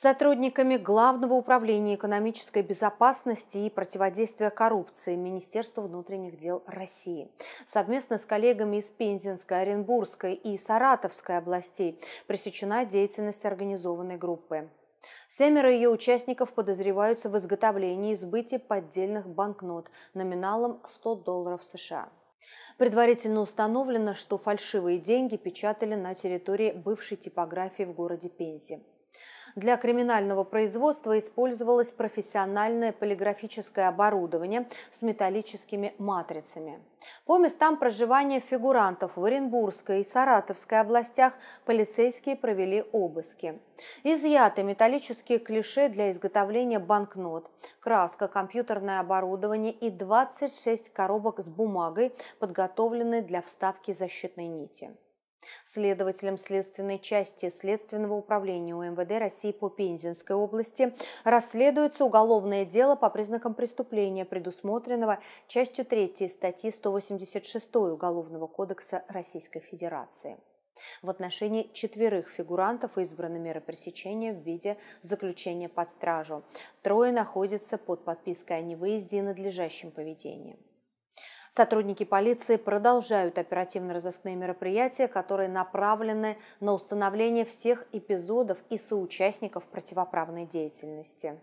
сотрудниками Главного управления экономической безопасности и противодействия коррупции Министерства внутренних дел России. Совместно с коллегами из Пензенской, Оренбургской и Саратовской областей пресечена деятельность организованной группы. Семеро ее участников подозреваются в изготовлении и сбыте поддельных банкнот номиналом 100 долларов США. Предварительно установлено, что фальшивые деньги печатали на территории бывшей типографии в городе Пензе. Для криминального производства использовалось профессиональное полиграфическое оборудование с металлическими матрицами. По местам проживания фигурантов в Оренбургской и Саратовской областях полицейские провели обыски. Изъяты металлические клише для изготовления банкнот, краска, компьютерное оборудование и 26 коробок с бумагой, подготовленной для вставки защитной нити. Следователем следственной части Следственного управления УМВД России по Пензенской области расследуется уголовное дело по признакам преступления, предусмотренного частью 3 статьи 186 Уголовного кодекса Российской Федерации. В отношении четверых фигурантов избраны меры пресечения в виде заключения под стражу. Трое находятся под подпиской о невыезде и надлежащем поведении. Сотрудники полиции продолжают оперативно-розыскные мероприятия, которые направлены на установление всех эпизодов и соучастников противоправной деятельности.